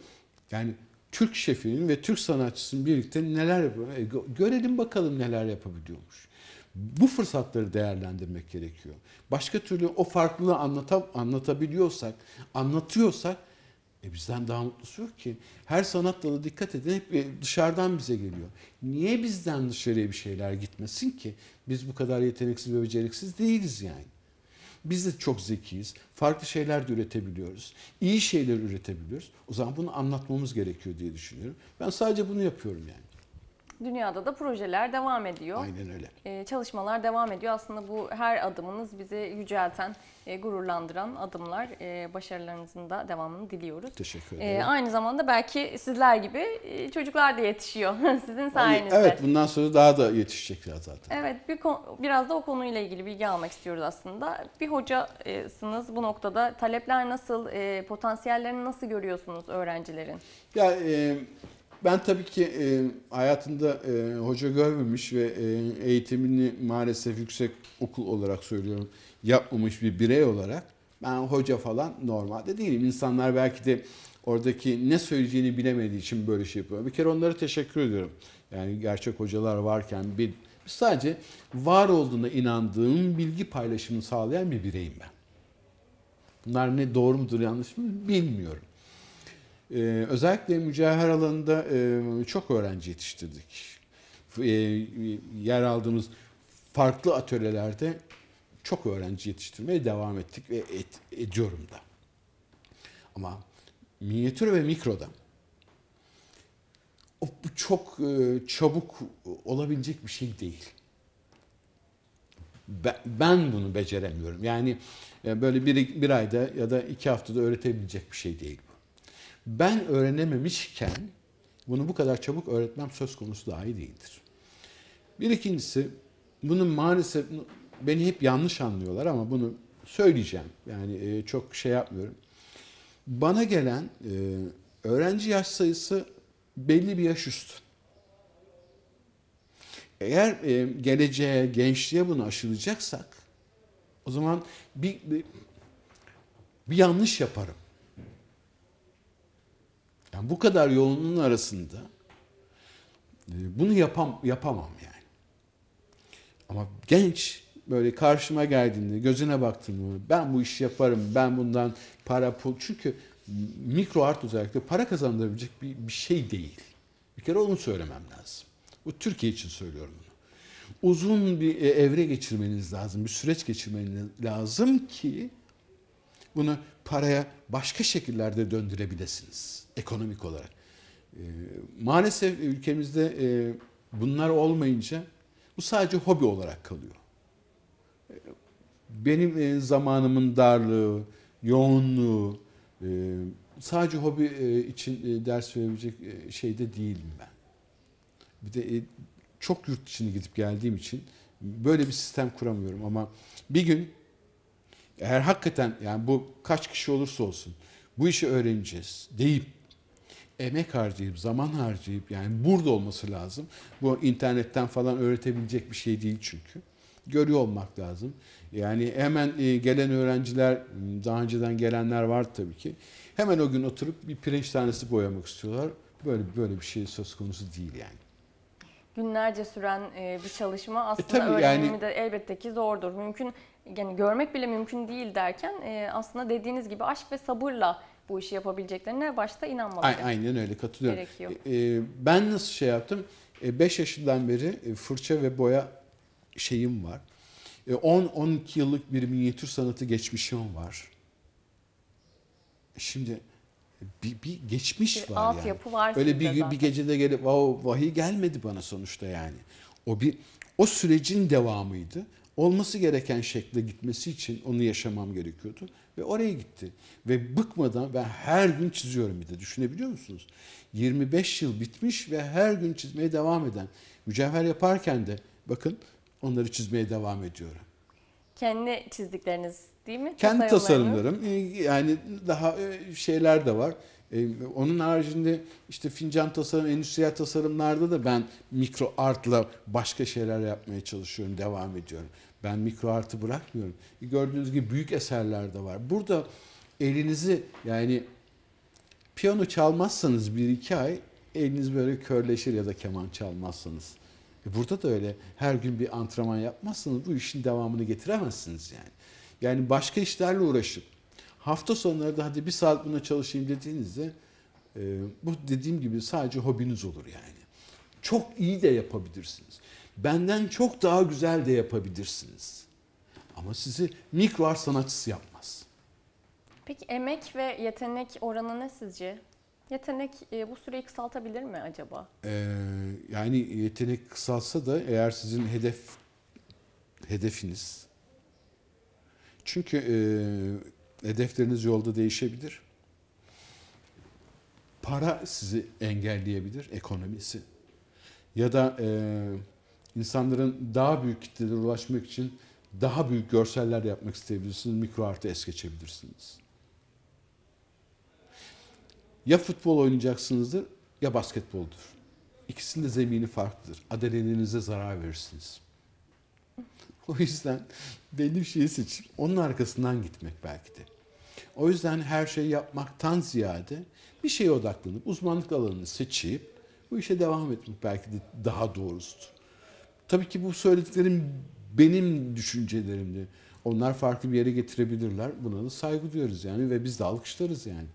yani Türk şefinin ve Türk sanatçısının birlikte neler yapıyor? E, görelim bakalım neler yapabiliyormuş. Bu fırsatları değerlendirmek gerekiyor. Başka türlü o farklılığı anlatam, anlatabiliyorsak, anlatıyorsak e bizden daha mutlusu yok ki. Her sanat dalı dikkat edin hep e, dışarıdan bize geliyor. Niye bizden dışarıya bir şeyler gitmesin ki? Biz bu kadar yeteneksiz ve beceriksiz değiliz yani. Biz de çok zekiyiz. Farklı şeyler de üretebiliyoruz. İyi şeyler üretebiliyoruz. O zaman bunu anlatmamız gerekiyor diye düşünüyorum. Ben sadece bunu yapıyorum yani. Dünyada da projeler devam ediyor. Aynen öyle. Ee, çalışmalar devam ediyor. Aslında bu her adımınız bizi yücelten, e, gururlandıran adımlar. E, başarılarınızın da devamını diliyoruz. Teşekkür e, ederim. E, aynı zamanda belki sizler gibi e, çocuklar da yetişiyor sizin sayenizde. evet bundan sonra daha da yetişecekler zaten. Evet bir biraz da o konuyla ilgili bilgi almak istiyoruz aslında. Bir hocasınız bu noktada. Talepler nasıl, e, potansiyellerini nasıl görüyorsunuz öğrencilerin? Ya... E, ben tabii ki e, hayatında e, hoca görmemiş ve e, eğitimini maalesef yüksek okul olarak söylüyorum yapmamış bir birey olarak ben hoca falan normalde değilim. İnsanlar belki de oradaki ne söyleyeceğini bilemediği için böyle şey yapıyor. Bir kere onlara teşekkür ediyorum. Yani gerçek hocalar varken bir sadece var olduğuna inandığım bilgi paylaşımını sağlayan bir bireyim ben. Bunlar ne doğru mudur yanlış mı bilmiyorum e, özellikle mücevher alanında e, çok öğrenci yetiştirdik. E, yer aldığımız farklı atölyelerde çok öğrenci yetiştirmeye devam ettik ve et, ediyorum da. Ama minyatür ve mikroda o, bu çok e, çabuk olabilecek bir şey değil. Ben, ben bunu beceremiyorum. Yani e, böyle bir, bir ayda ya da iki haftada öğretebilecek bir şey değil ben öğrenememişken bunu bu kadar çabuk öğretmem söz konusu dahi değildir. Bir ikincisi bunun maalesef beni hep yanlış anlıyorlar ama bunu söyleyeceğim. Yani e, çok şey yapmıyorum. Bana gelen e, öğrenci yaş sayısı belli bir yaş üstü. Eğer e, geleceğe, gençliğe bunu aşılayacaksak o zaman bir, bir, bir yanlış yaparım. Yani bu kadar yoğunluğun arasında e, bunu yapam, yapamam yani. Ama genç böyle karşıma geldiğinde, gözüne baktığında ben bu işi yaparım, ben bundan para pul. Çünkü mikro art özellikle para kazandırabilecek bir, bir şey değil. Bir kere onu söylemem lazım. Bu Türkiye için söylüyorum bunu. Uzun bir e, evre geçirmeniz lazım, bir süreç geçirmeniz lazım ki bunu paraya başka şekillerde döndürebilirsiniz ekonomik olarak. E, maalesef ülkemizde e, bunlar olmayınca bu sadece hobi olarak kalıyor. Ee, benim e, zamanımın darlığı, yoğunluğu e, sadece hobi e, için e, ders verebilecek e, şeyde değilim ben. Bir de e, çok yurt dışına gidip geldiğim için böyle bir sistem kuramıyorum ama bir gün eğer hakikaten yani bu kaç kişi olursa olsun bu işi öğreneceğiz deyip emek harcayıp, zaman harcayıp yani burada olması lazım. Bu internetten falan öğretebilecek bir şey değil çünkü. Görüyor olmak lazım. Yani hemen e, gelen öğrenciler, hmm, daha önceden gelenler var tabii ki. Hemen o gün oturup bir pirinç tanesi boyamak istiyorlar. Böyle böyle bir şey söz konusu değil yani günlerce süren e, bir çalışma e, aslında e, öğrenimi yani, de elbette ki zordur. Mümkün yani görmek bile mümkün değil derken e, aslında dediğiniz gibi aşk ve sabırla bu işi yapabileceklerine başta inanmaları Aynen öyle katılıyorum. gerekiyor. E, e ben nasıl şey yaptım? 5 e, yaşından beri e, fırça ve boya şeyim var. 10-12 yıllık bir minyatür sanatı geçmişim var. Şimdi bir, bir geçmiş bir var yani. yapı var. Öyle bir, zaten. bir gecede gelip vahiy gelmedi bana sonuçta yani. O bir o sürecin devamıydı olması gereken şekle gitmesi için onu yaşamam gerekiyordu. Ve oraya gitti. Ve bıkmadan ben her gün çiziyorum bir de düşünebiliyor musunuz? 25 yıl bitmiş ve her gün çizmeye devam eden. Mücevher yaparken de bakın onları çizmeye devam ediyorum. Kendi çizdikleriniz değil mi? Kendi tasarımlarım. Ee, yani daha e, şeyler de var. Ee, onun haricinde işte fincan tasarım, endüstriyel tasarımlarda da ben mikro artla başka şeyler yapmaya çalışıyorum, devam ediyorum. Ben mikro artı bırakmıyorum. E, gördüğünüz gibi büyük eserler de var. Burada elinizi yani piyano çalmazsanız bir iki ay eliniz böyle körleşir ya da keman çalmazsanız. E, burada da öyle her gün bir antrenman yapmazsanız bu işin devamını getiremezsiniz yani. Yani başka işlerle uğraşıp hafta sonları da hadi bir saat buna çalışayım dediğinizde e, bu dediğim gibi sadece hobiniz olur yani. Çok iyi de yapabilirsiniz. Benden çok daha güzel de yapabilirsiniz. Ama sizi mikroar sanatçısı yapmaz. Peki emek ve yetenek oranı ne sizce? Yetenek e, bu süreyi kısaltabilir mi acaba? Ee, yani yetenek kısalsa da eğer sizin hedef hedefiniz. Çünkü e, Hedefleriniz yolda değişebilir. Para sizi engelleyebilir, ekonomisi. Ya da e, insanların daha büyük kitlelere ulaşmak için daha büyük görseller yapmak isteyebilirsiniz. Mikro artı es geçebilirsiniz. Ya futbol oynayacaksınızdır ya basketboldur. İkisinin de zemini farklıdır. Adeleninize zarar verirsiniz. O yüzden belli bir şeyi seçip onun arkasından gitmek belki de. O yüzden her şeyi yapmaktan ziyade bir şeye odaklanıp uzmanlık alanını seçip bu işe devam etmek belki de daha doğrusudur. Tabii ki bu söylediklerim benim düşüncelerimdi. Onlar farklı bir yere getirebilirler. Buna da saygı duyuyoruz yani ve biz de alkışlarız yani.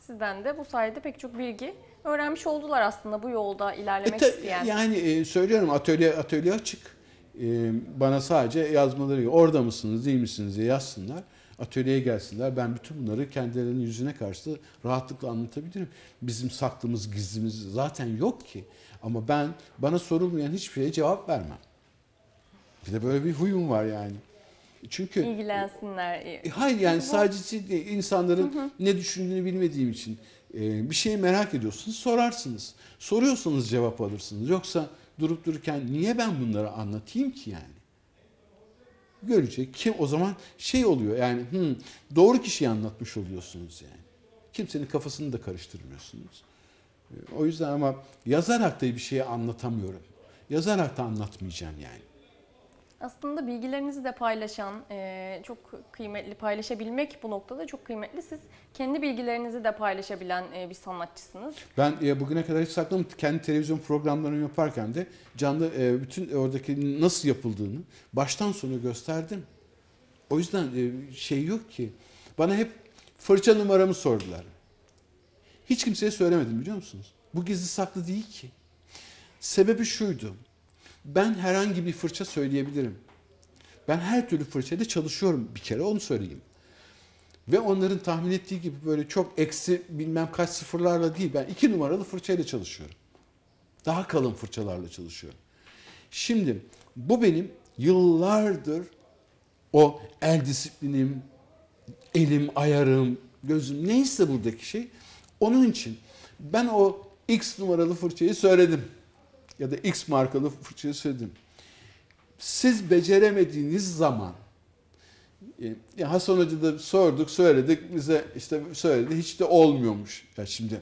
Sizden de bu sayede pek çok bilgi öğrenmiş oldular aslında bu yolda e ilerlemek e, isteyen. Yani e, söylüyorum atölye atölye açık. E, bana sadece yazmaları orada mısınız değil misiniz diye yazsınlar. Atölyeye gelsinler. Ben bütün bunları kendilerinin yüzüne karşı rahatlıkla anlatabilirim. Bizim saklımız, gizlimiz zaten yok ki. Ama ben bana sorulmayan hiçbir şeye cevap vermem. Bir de böyle bir huyum var yani. Çünkü ilgilensinler. E, hayır yani sadece insanların ne düşündüğünü bilmediğim için e, bir şeyi merak ediyorsunuz, sorarsınız. Soruyorsanız cevap alırsınız. Yoksa durup dururken niye ben bunları anlatayım ki yani? Görecek kim o zaman şey oluyor yani hı, doğru kişiyi anlatmış oluyorsunuz yani. Kimsenin kafasını da karıştırmıyorsunuz. Ee, o yüzden ama yazarak da bir şeyi anlatamıyorum. Yazarak da anlatmayacağım yani. Aslında bilgilerinizi de paylaşan, e, çok kıymetli paylaşabilmek bu noktada çok kıymetli. Siz kendi bilgilerinizi de paylaşabilen e, bir sanatçısınız. Ben bugüne kadar hiç saklamadım. Kendi televizyon programlarını yaparken de canlı e, bütün oradaki nasıl yapıldığını baştan sona gösterdim. O yüzden şey yok ki. Bana hep fırça numaramı sordular. Hiç kimseye söylemedim biliyor musunuz? Bu gizli saklı değil ki. Sebebi şuydu. Ben herhangi bir fırça söyleyebilirim. Ben her türlü fırçayla çalışıyorum bir kere onu söyleyeyim. Ve onların tahmin ettiği gibi böyle çok eksi bilmem kaç sıfırlarla değil ben iki numaralı fırçayla çalışıyorum. Daha kalın fırçalarla çalışıyorum. Şimdi bu benim yıllardır o el disiplinim, elim, ayarım, gözüm neyse buradaki şey onun için ben o X numaralı fırçayı söyledim ya da X markalı fırçayı söyledim. Siz beceremediğiniz zaman e, ya Hasan Hoca da sorduk, söyledik, bize işte söyledi, hiç de olmuyormuş. Ya şimdi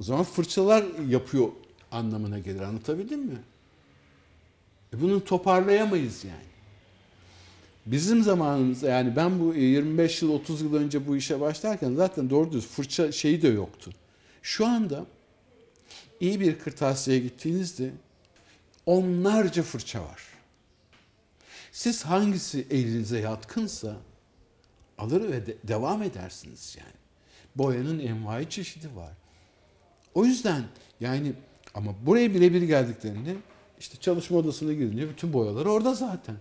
o zaman fırçalar yapıyor anlamına gelir. Anlatabildim mi? E bunu toparlayamayız yani. Bizim zamanımızda yani ben bu 25 yıl 30 yıl önce bu işe başlarken zaten doğru düz fırça şeyi de yoktu. Şu anda iyi bir kırtasiyeye gittiğinizde Onlarca fırça var. Siz hangisi elinize yatkınsa alır ve de devam edersiniz yani. Boyanın envai çeşidi var. O yüzden yani ama buraya birebir geldiklerinde işte çalışma odasına girince bütün boyalar orada zaten.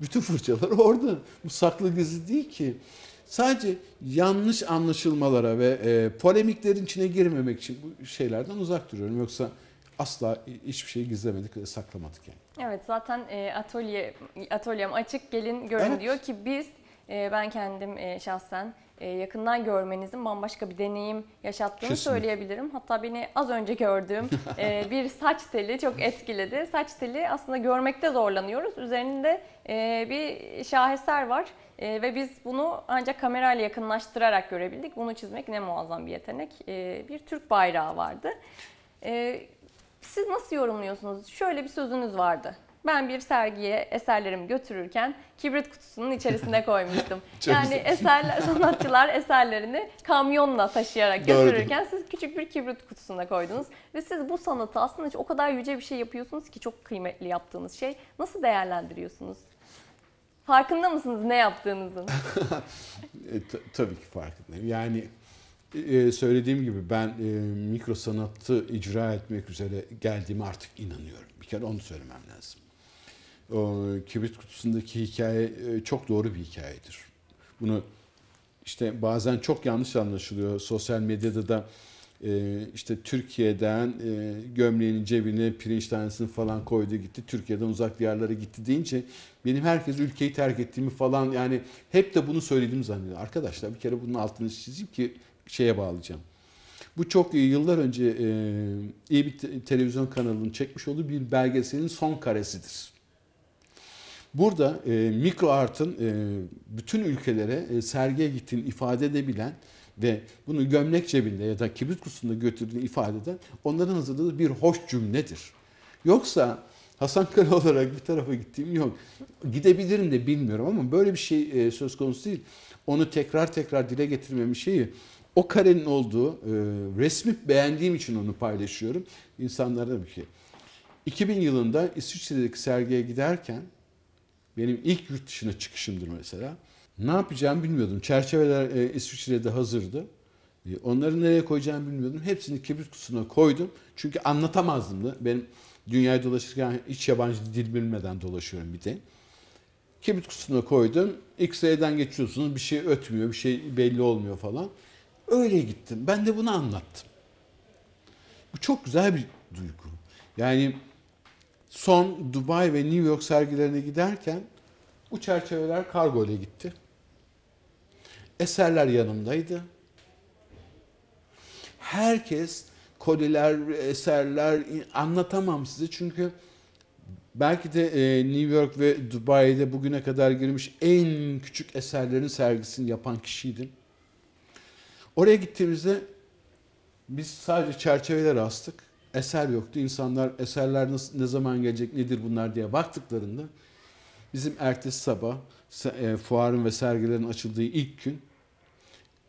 Bütün fırçalar orada. Bu saklı gizli değil ki. Sadece yanlış anlaşılmalara ve e, polemiklerin içine girmemek için bu şeylerden uzak duruyorum. Yoksa asla hiçbir şeyi gizlemedik, e, saklamadık yani. Evet zaten e, atölye atölyem açık gelin görün evet. diyor ki biz e, ben kendim şahsen yakından görmenizin bambaşka bir deneyim yaşattığını Kesinlikle. söyleyebilirim. Hatta beni az önce gördüğüm bir saç teli çok etkiledi. Saç teli aslında görmekte zorlanıyoruz. Üzerinde bir şaheser var ve biz bunu ancak kamerayla yakınlaştırarak görebildik. Bunu çizmek ne muazzam bir yetenek. Bir Türk bayrağı vardı. Siz nasıl yorumluyorsunuz? Şöyle bir sözünüz vardı. Ben bir sergiye eserlerimi götürürken kibrit kutusunun içerisine koymuştum. yani eserler sanatçılar eserlerini kamyonla taşıyarak götürürken siz küçük bir kibrit kutusuna koydunuz ve siz bu sanatı aslında o kadar yüce bir şey yapıyorsunuz ki çok kıymetli yaptığınız şey. Nasıl değerlendiriyorsunuz? Farkında mısınız ne yaptığınızın? e, tabii ki farkındayım. Yani e, söylediğim gibi ben e, mikro sanatı icra etmek üzere geldiğimi artık inanıyorum. Bir kere onu söylemem lazım. O kibrit kutusundaki hikaye e, çok doğru bir hikayedir. Bunu işte bazen çok yanlış anlaşılıyor. Sosyal medyada da e, işte Türkiye'den e, gömleğinin cebine pirinç tanesini falan koydu gitti. Türkiye'den uzak diyarlara gitti deyince benim herkes ülkeyi terk ettiğimi falan yani hep de bunu söylediğimi zannediyor. Arkadaşlar bir kere bunun altını çizeyim ki şeye bağlayacağım. Bu çok yıllar önce e, iyi bir televizyon kanalının çekmiş olduğu bir belgeselin son karesidir. Burada e, Mikro Art'ın e, bütün ülkelere e, sergiye gittiğini ifade edebilen ve bunu gömlek cebinde ya da kibrit kutusunda götürdüğünü ifade eden onların hazırladığı bir hoş cümledir. Yoksa Hasan Kale olarak bir tarafa gittiğim yok. Gidebilirim de bilmiyorum ama böyle bir şey e, söz konusu değil. Onu tekrar tekrar dile getirmemiş şeyi o karenin olduğu e, resmi beğendiğim için onu paylaşıyorum. İnsanlara bir şey. 2000 yılında İsviçre'deki sergiye giderken benim ilk yurt dışına çıkışımdır mesela. Ne yapacağımı bilmiyordum. Çerçeveler e, İsviçre'de hazırdı. E, onları nereye koyacağımı bilmiyordum. Hepsini kibrit kutusuna koydum. Çünkü anlatamazdım da. Benim dünyayı dolaşırken hiç yabancı dil bilmeden dolaşıyorum bir de. Kibrit kutusuna koydum. X-ray'den geçiyorsunuz. Bir şey ötmüyor. Bir şey belli olmuyor falan. Öyle gittim. Ben de bunu anlattım. Bu çok güzel bir duygu. Yani son Dubai ve New York sergilerine giderken bu çerçeveler kargo ile gitti. Eserler yanımdaydı. Herkes koliler, eserler anlatamam size çünkü belki de e, New York ve Dubai'de bugüne kadar girmiş en küçük eserlerin sergisini yapan kişiydim. Oraya gittiğimizde biz sadece çerçeveler astık. Eser yoktu. İnsanlar eserler nasıl, ne zaman gelecek, nedir bunlar diye baktıklarında bizim ertesi sabah e, fuarın ve sergilerin açıldığı ilk gün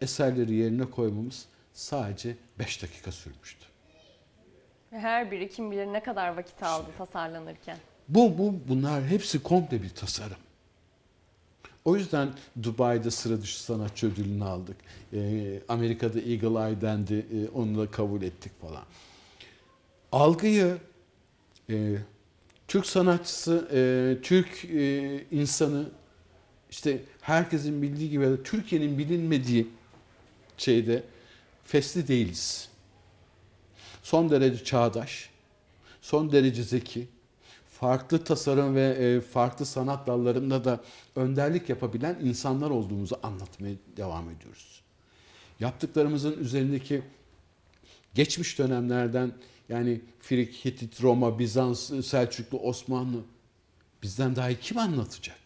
eserleri yerine koymamız sadece 5 dakika sürmüştü. her biri kim bilir ne kadar vakit aldı Şimdi, tasarlanırken. Bu, bu, bunlar hepsi komple bir tasarım. O yüzden Dubai'de sıra dışı sanatçı ödülünü aldık. E, Amerika'da Eagle Eye dendi. E, onu da kabul ettik falan. Algıyı e, Türk sanatçısı, e, Türk e, insanı işte herkesin bildiği gibi Türkiye'nin bilinmediği şeyde fesli değiliz. Son derece çağdaş, son derece zeki, farklı tasarım ve e, farklı sanat dallarında da önderlik yapabilen insanlar olduğumuzu anlatmaya devam ediyoruz. Yaptıklarımızın üzerindeki geçmiş dönemlerden yani Frik, Hitit, Roma, Bizans, Selçuklu, Osmanlı bizden daha kim anlatacak?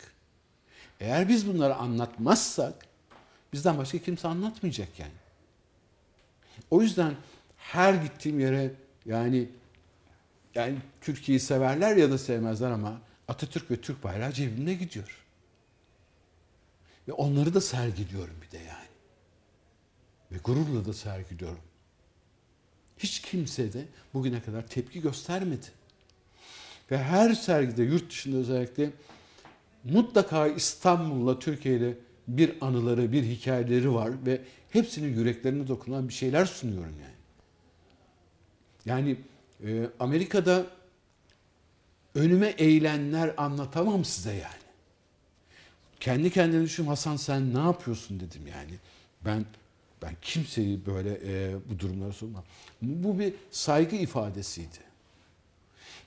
Eğer biz bunları anlatmazsak bizden başka kimse anlatmayacak yani. O yüzden her gittiğim yere yani yani Türkiye'yi severler ya da sevmezler ama Atatürk ve Türk bayrağı cebimde gidiyor. Ve onları da sergiliyorum bir de yani. Ve gururla da sergiliyorum. Hiç kimse de bugüne kadar tepki göstermedi. Ve her sergide yurt dışında özellikle mutlaka İstanbul'la Türkiye'yle bir anıları, bir hikayeleri var ve hepsinin yüreklerine dokunan bir şeyler sunuyorum yani. Yani e, Amerika'da önüme eğilenler anlatamam size yani. Kendi kendime düşün Hasan sen ne yapıyorsun dedim yani. Ben ben kimseyi böyle e, bu durumlara sokmam. Bu bir saygı ifadesiydi.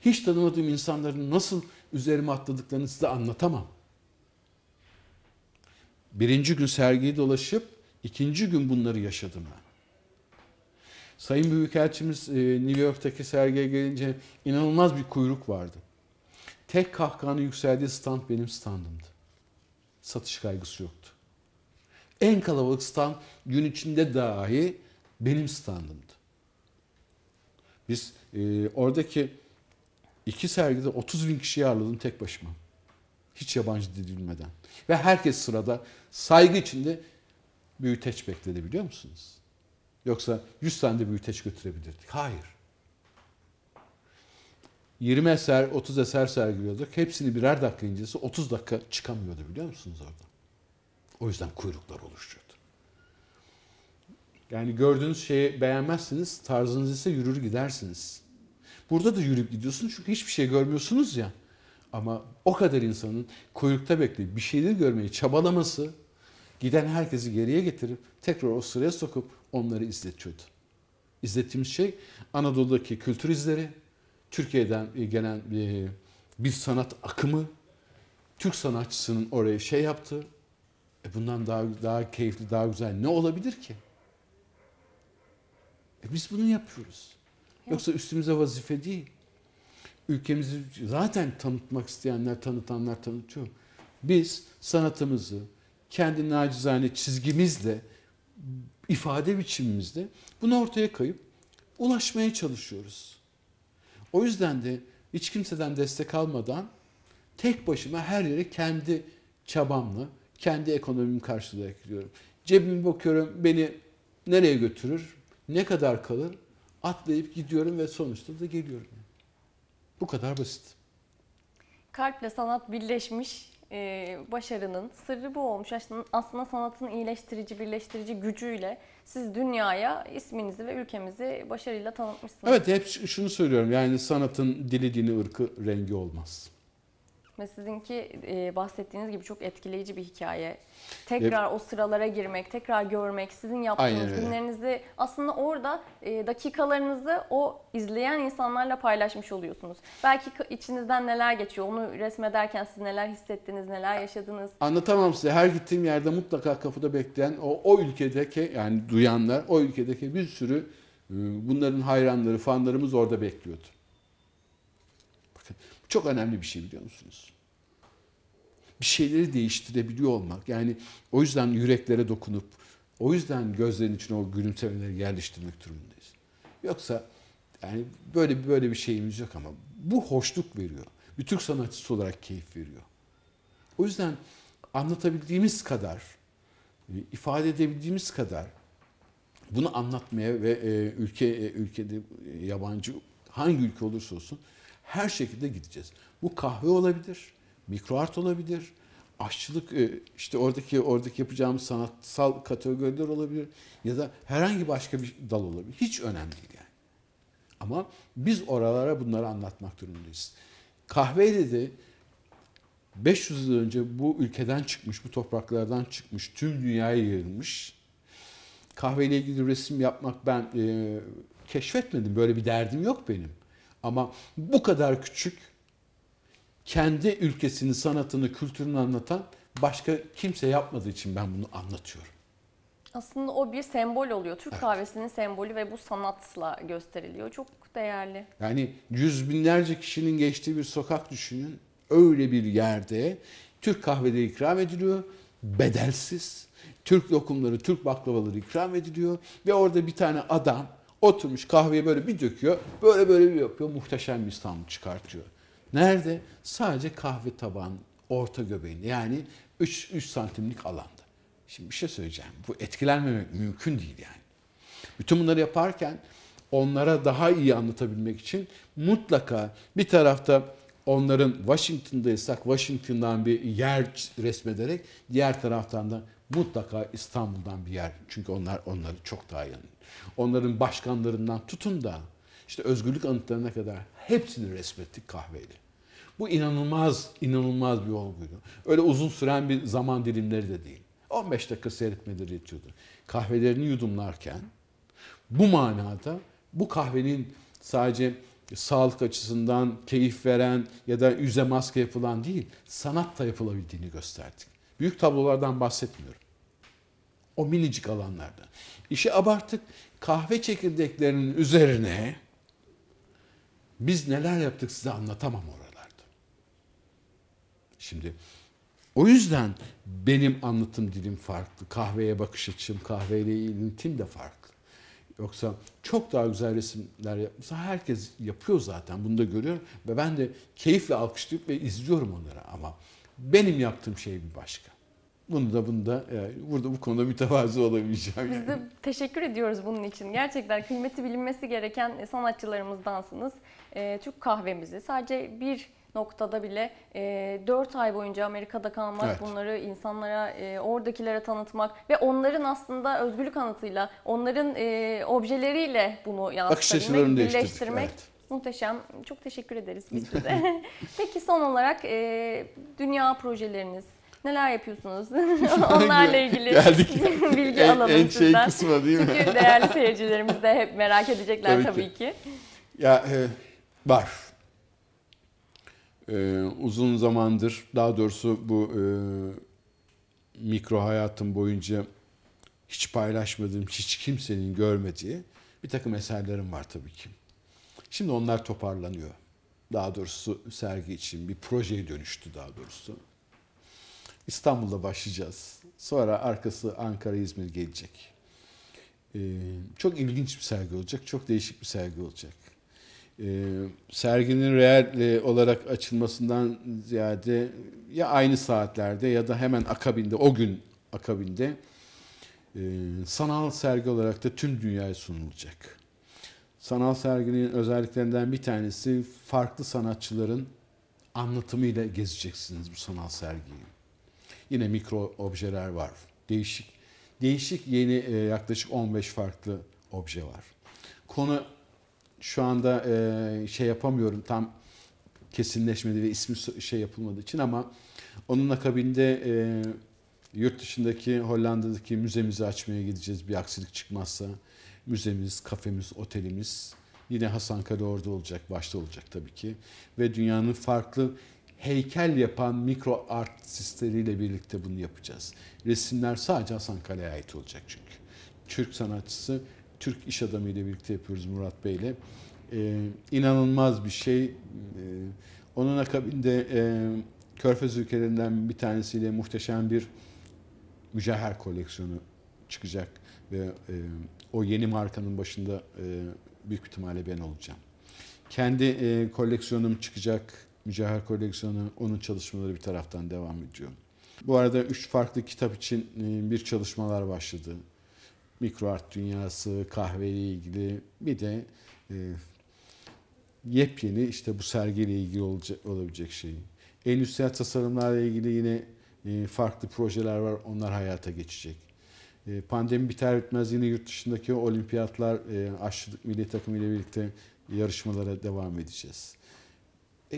Hiç tanımadığım insanların nasıl üzerime atladıklarını size anlatamam. Birinci gün sergiyi dolaşıp ikinci gün bunları yaşadım ben. Sayın Büyükelçimiz e, New York'taki sergiye gelince inanılmaz bir kuyruk vardı. Tek kahkahanın yükseldiği stand benim standımdı. Satış kaygısı yoktu. En kalabalık stand gün içinde dahi benim standımdı. Biz e, oradaki iki sergide 30 bin kişiyi ağırladım tek başıma. Hiç yabancı dilinmeden Ve herkes sırada saygı içinde büyüteç bekledi biliyor musunuz? Yoksa 100 tane de büyüteç götürebilirdik. Hayır. 20 eser, 30 eser sergiliyorduk. Hepsini birer dakika incesi 30 dakika çıkamıyordu biliyor musunuz orada? O yüzden kuyruklar oluşuyordu. Yani gördüğünüz şeyi beğenmezsiniz, tarzınız ise yürür gidersiniz. Burada da yürüp gidiyorsunuz çünkü hiçbir şey görmüyorsunuz ya. Ama o kadar insanın kuyrukta bekleyip bir şeyleri görmeyi çabalaması giden herkesi geriye getirip tekrar o sıraya sokup onları izletiyordu. İzlettiğimiz şey Anadolu'daki kültür izleri, Türkiye'den e, gelen e, bir sanat akımı, Türk sanatçısının oraya şey yaptı. E bundan daha daha keyifli, daha güzel ne olabilir ki? E biz bunu yapıyoruz. Yoksa üstümüze vazife değil. Ülkemizi zaten tanıtmak isteyenler, tanıtanlar tanıtıyor. Biz sanatımızı kendi nacizane çizgimizle ifade biçimimizde bunu ortaya kayıp ulaşmaya çalışıyoruz. O yüzden de hiç kimseden destek almadan tek başıma her yere kendi çabamla, kendi ekonomimi karşılayarak gidiyorum. Cebimi bakıyorum beni nereye götürür, ne kadar kalır atlayıp gidiyorum ve sonuçta da geliyorum. Bu kadar basit. Kalple sanat birleşmiş e, başarının sırrı bu olmuş. Aslında sanatın iyileştirici, birleştirici gücüyle siz dünyaya isminizi ve ülkemizi başarıyla tanıtmışsınız. Evet hep şunu söylüyorum yani sanatın dili, dini, ırkı, rengi olmaz. Ve sizinki e, bahsettiğiniz gibi çok etkileyici bir hikaye. Tekrar e, o sıralara girmek, tekrar görmek, sizin yaptığınız günlerinizi aslında orada e, dakikalarınızı o izleyen insanlarla paylaşmış oluyorsunuz. Belki içinizden neler geçiyor, onu resmederken siz neler hissettiniz, neler yaşadınız? Anlatamam size. Her gittiğim yerde mutlaka kapıda bekleyen o, o ülkedeki yani duyanlar, o ülkedeki bir sürü e, bunların hayranları, fanlarımız orada bekliyordu. Çok önemli bir şey biliyor musunuz? Bir şeyleri değiştirebiliyor olmak. Yani o yüzden yüreklere dokunup, o yüzden gözlerin içine o gülümsemeleri yerleştirmek durumundayız. Yoksa yani böyle böyle bir şeyimiz yok ama bu hoşluk veriyor. Bir Türk sanatçısı olarak keyif veriyor. O yüzden anlatabildiğimiz kadar, ifade edebildiğimiz kadar bunu anlatmaya ve e, ülke e, ülkede e, yabancı hangi ülke olursa olsun her şekilde gideceğiz. Bu kahve olabilir, mikroart olabilir, aşçılık e, işte oradaki oradaki yapacağımız sanatsal kategoriler olabilir ya da herhangi başka bir dal olabilir. Hiç önemli değil yani. Ama biz oralara bunları anlatmak durumundayız. Kahve dedi 500 yıl önce bu ülkeden çıkmış, bu topraklardan çıkmış, tüm dünyaya yayılmış. Kahveyle ilgili resim yapmak ben e, keşfetmedim. Böyle bir derdim yok benim. Ama bu kadar küçük kendi ülkesini, sanatını, kültürünü anlatan başka kimse yapmadığı için ben bunu anlatıyorum. Aslında o bir sembol oluyor. Türk evet. kahvesinin sembolü ve bu sanatla gösteriliyor. Çok değerli. Yani yüz binlerce kişinin geçtiği bir sokak düşünün. Öyle bir yerde Türk kahvede ikram ediliyor. Bedelsiz. Türk lokumları, Türk baklavaları ikram ediliyor. Ve orada bir tane adam Oturmuş kahveyi böyle bir döküyor. Böyle böyle bir yapıyor. Muhteşem bir İstanbul çıkartıyor. Nerede? Sadece kahve tabağının orta göbeğinde. Yani 3, 3 santimlik alanda. Şimdi bir şey söyleyeceğim. Bu etkilenmemek mümkün değil yani. Bütün bunları yaparken onlara daha iyi anlatabilmek için mutlaka bir tarafta onların Washington'daysak Washington'dan bir yer resmederek diğer taraftan da mutlaka İstanbul'dan bir yer. Çünkü onlar onları çok daha iyi Onların başkanlarından tutun da işte özgürlük anıtlarına kadar hepsini resmettik kahveyle. Bu inanılmaz, inanılmaz bir olguydu. Öyle uzun süren bir zaman dilimleri de değil. 15 dakika seyretmeleri yetiyordu. Kahvelerini yudumlarken bu manada bu kahvenin sadece sağlık açısından keyif veren ya da yüze maske yapılan değil, sanatta yapılabildiğini gösterdik. Büyük tablolardan bahsetmiyorum. O minicik alanlarda. İşi abarttık. Kahve çekirdeklerinin üzerine biz neler yaptık size anlatamam oralarda. Şimdi o yüzden benim anlatım dilim farklı. Kahveye bakış açım, kahveyle ilintim de farklı. Yoksa çok daha güzel resimler yapmışsa herkes yapıyor zaten. Bunu da görüyorum ve ben de keyifle alkışlıyorum ve izliyorum onları ama benim yaptığım şey bir başka. Bunu da bunu da yani burada bu konuda mütevazı olabileceğim. Biz yani. de teşekkür ediyoruz bunun için. Gerçekten kıymeti bilinmesi gereken sanatçılarımızdansınız. Ee, Türk kahvemizi sadece bir noktada bile e, 4 ay boyunca Amerika'da kalmak, evet. bunları insanlara, e, oradakilere tanıtmak ve onların aslında özgürlük anıtıyla, onların e, objeleriyle bunu yansıtabilmek, birleştirmek. Evet. Muhteşem. Çok teşekkür ederiz biz size. Peki son olarak e, dünya projeleriniz, neler yapıyorsunuz? Onlarla ilgili Geldik. bilgi en, alalım en şey sizden. şey kısmı değil mi? Çünkü değerli seyircilerimiz de hep merak edecekler tabii, tabii ki. ki. Ya e, var. E, uzun zamandır daha doğrusu bu e, mikro hayatım boyunca hiç paylaşmadığım, hiç kimsenin görmediği bir takım eserlerim var tabii ki. Şimdi onlar toparlanıyor. Daha doğrusu sergi için bir projeye dönüştü daha doğrusu. İstanbul'da başlayacağız. Sonra arkası Ankara, İzmir gelecek. Ee, çok ilginç bir sergi olacak, çok değişik bir sergi olacak. Ee, serginin real e, olarak açılmasından ziyade ya aynı saatlerde ya da hemen akabinde, o gün akabinde e, sanal sergi olarak da tüm dünyaya sunulacak. Sanal serginin özelliklerinden bir tanesi farklı sanatçıların anlatımıyla gezeceksiniz bu sanal sergiyi. Yine mikro objeler var. Değişik değişik yeni e, yaklaşık 15 farklı obje var. Konu şu anda e, şey yapamıyorum tam kesinleşmedi ve ismi şey yapılmadığı için ama onun akabinde e, yurt dışındaki Hollanda'daki müzemizi açmaya gideceğiz bir aksilik çıkmazsa. Müzemiz, kafemiz, otelimiz yine Hasan Kale orada olacak, başta olacak tabii ki. Ve dünyanın farklı heykel yapan mikro artistleriyle birlikte bunu yapacağız. Resimler sadece Hasan Kale'ye ait olacak çünkü. Türk sanatçısı, Türk iş adamıyla birlikte yapıyoruz Murat Bey'le. Ee, inanılmaz bir şey. Ee, onun akabinde e, Körfez ülkelerinden bir tanesiyle muhteşem bir mücevher koleksiyonu çıkacak ve e, o yeni markanın başında e, büyük ihtimalle ben olacağım. Kendi e, koleksiyonum çıkacak Mücevher koleksiyonu, onun çalışmaları bir taraftan devam ediyor. Bu arada üç farklı kitap için e, bir çalışmalar başladı. Mikroart art dünyası, kahveyle ilgili bir de e, yepyeni işte bu sergiyle ilgili olacak, olabilecek şeyi. Endüstriyel tasarımlarla ilgili yine e, farklı projeler var. Onlar hayata geçecek. E, pandemi biter bitmez yine yurt dışındaki olimpiyatlar, e, aşçılık milli takımı ile birlikte yarışmalara devam edeceğiz. E,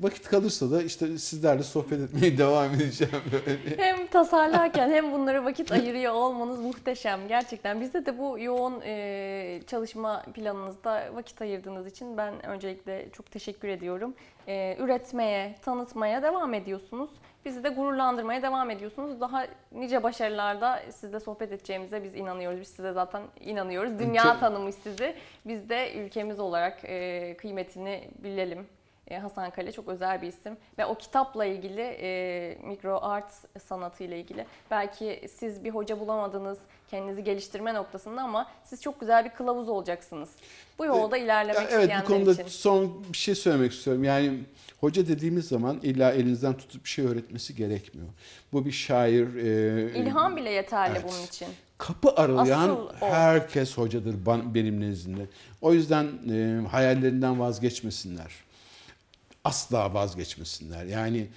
vakit kalırsa da işte sizlerle sohbet etmeye devam edeceğim böyle. Hem tasarlarken hem bunlara vakit ayırıyor olmanız muhteşem gerçekten. Bizde de bu yoğun e, çalışma planınızda vakit ayırdığınız için ben öncelikle çok teşekkür ediyorum. E, üretmeye, tanıtmaya devam ediyorsunuz. Bizi de gururlandırmaya devam ediyorsunuz. Daha nice başarılarda sizle sohbet edeceğimize biz inanıyoruz. Biz size zaten inanıyoruz. Dünya tanımış sizi. Biz de ülkemiz olarak e, kıymetini bilelim e, Hasan Kale çok özel bir isim ve o kitapla ilgili e, mikro art sanatı ile ilgili belki siz bir hoca bulamadınız kendinizi geliştirme noktasında ama siz çok güzel bir kılavuz olacaksınız. Bu e, yolda e, ilerlemek için. Evet bu konuda için. son bir şey söylemek istiyorum. Yani hoca dediğimiz zaman illa elinizden tutup bir şey öğretmesi gerekmiyor. Bu bir şair. E, İlham bile yeterli evet. bunun için kapı aralayan herkes hocadır benim nezdimde. O yüzden e, hayallerinden vazgeçmesinler asla vazgeçmesinler. Yani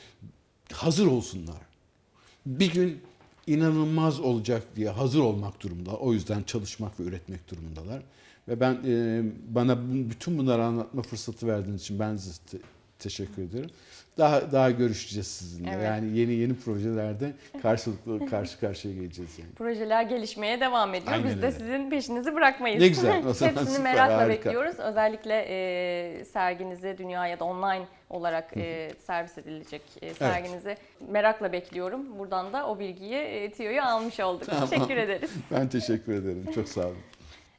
hazır olsunlar. Bir gün inanılmaz olacak diye hazır olmak durumda. O yüzden çalışmak ve üretmek durumundalar. Ve ben e, bana bütün bunları anlatma fırsatı verdiğiniz için ben size teşekkür ederim daha daha görüşeceğiz sizinle. Evet. Yani yeni yeni projelerde karşılıklı karşı karşıya geleceğiz yani. Projeler gelişmeye devam ediyor. Aynen Biz öyle. de sizin peşinizi bırakmayız. Ne güzel. O Hepsini süper, merakla harika. bekliyoruz. Özellikle e, serginizi dünyaya da online olarak e, servis edilecek e, serginizi evet. merakla bekliyorum. Buradan da o bilgiyi e, TİO'ya almış olduk. Tamam. Teşekkür ederiz. Ben teşekkür ederim. Çok sağ olun.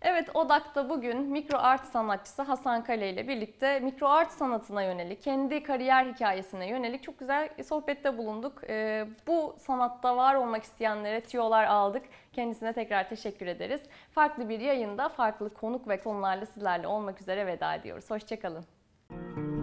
Evet Odak'ta bugün mikro art sanatçısı Hasan Kale ile birlikte mikro art sanatına yönelik, kendi kariyer hikayesine yönelik çok güzel sohbette bulunduk. Ee, bu sanatta var olmak isteyenlere tiyolar aldık. Kendisine tekrar teşekkür ederiz. Farklı bir yayında farklı konuk ve konularla sizlerle olmak üzere veda ediyoruz. Hoşçakalın. Müzik